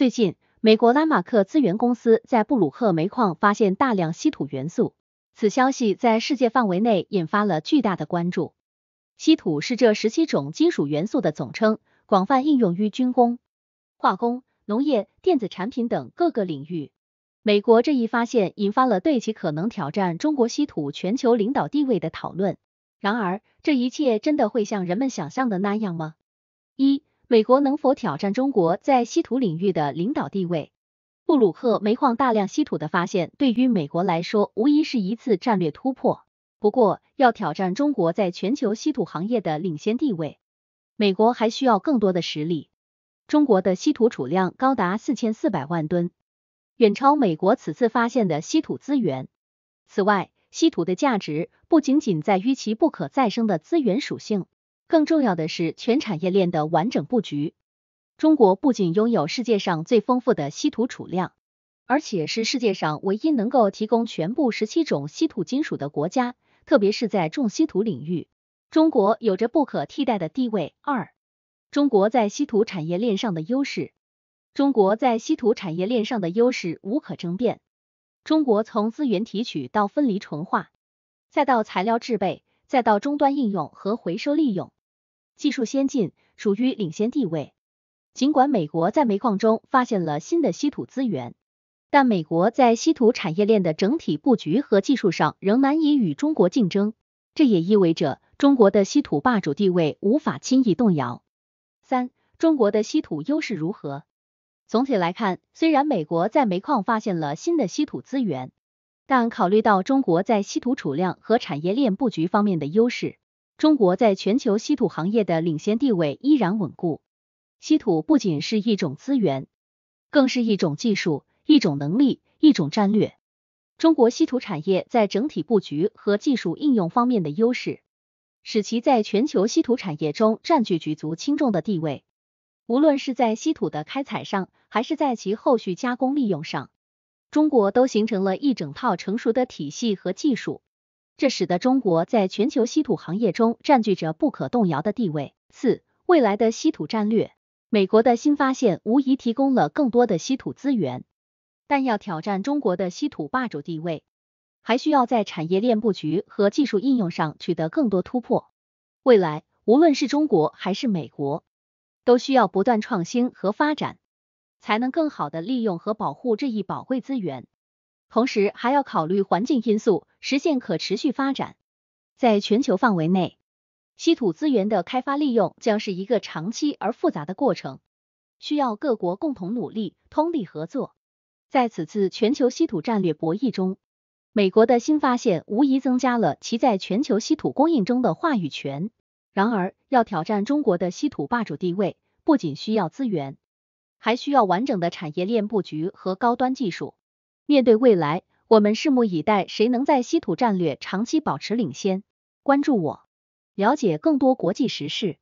最近，美国拉马克资源公司在布鲁克煤矿发现大量稀土元素，此消息在世界范围内引发了巨大的关注。稀土是这十七种金属元素的总称，广泛应用于军工、化工、农业、电子产品等各个领域。美国这一发现引发了对其可能挑战中国稀土全球领导地位的讨论。然而，这一切真的会像人们想象的那样吗？一美国能否挑战中国在稀土领域的领导地位？布鲁克煤矿大量稀土的发现对于美国来说无疑是一次战略突破。不过，要挑战中国在全球稀土行业的领先地位，美国还需要更多的实力。中国的稀土储量高达四千四百万吨，远超美国此次发现的稀土资源。此外，稀土的价值不仅仅在于其不可再生的资源属性。更重要的是全产业链的完整布局。中国不仅拥有世界上最丰富的稀土储量，而且是世界上唯一能够提供全部十七种稀土金属的国家，特别是在重稀土领域，中国有着不可替代的地位。二、中国在稀土产业链上的优势，中国在稀土产业链上的优势无可争辩。中国从资源提取到分离纯化，再到材料制备，再到终端应用和回收利用。技术先进，处于领先地位。尽管美国在煤矿中发现了新的稀土资源，但美国在稀土产业链的整体布局和技术上仍难以与中国竞争。这也意味着中国的稀土霸主地位无法轻易动摇。三、中国的稀土优势如何？总体来看，虽然美国在煤矿发现了新的稀土资源，但考虑到中国在稀土储量和产业链布局方面的优势。中国在全球稀土行业的领先地位依然稳固。稀土不仅是一种资源，更是一种技术、一种能力、一种战略。中国稀土产业在整体布局和技术应用方面的优势，使其在全球稀土产业中占据举足轻重的地位。无论是在稀土的开采上，还是在其后续加工利用上，中国都形成了一整套成熟的体系和技术。这使得中国在全球稀土行业中占据着不可动摇的地位。四、未来的稀土战略，美国的新发现无疑提供了更多的稀土资源，但要挑战中国的稀土霸主地位，还需要在产业链布局和技术应用上取得更多突破。未来，无论是中国还是美国，都需要不断创新和发展，才能更好的利用和保护这一宝贵资源。同时还要考虑环境因素，实现可持续发展。在全球范围内，稀土资源的开发利用将是一个长期而复杂的过程，需要各国共同努力，通力合作。在此次全球稀土战略博弈中，美国的新发现无疑增加了其在全球稀土供应中的话语权。然而，要挑战中国的稀土霸主地位，不仅需要资源，还需要完整的产业链布局和高端技术。面对未来，我们拭目以待，谁能在稀土战略长期保持领先？关注我，了解更多国际时事。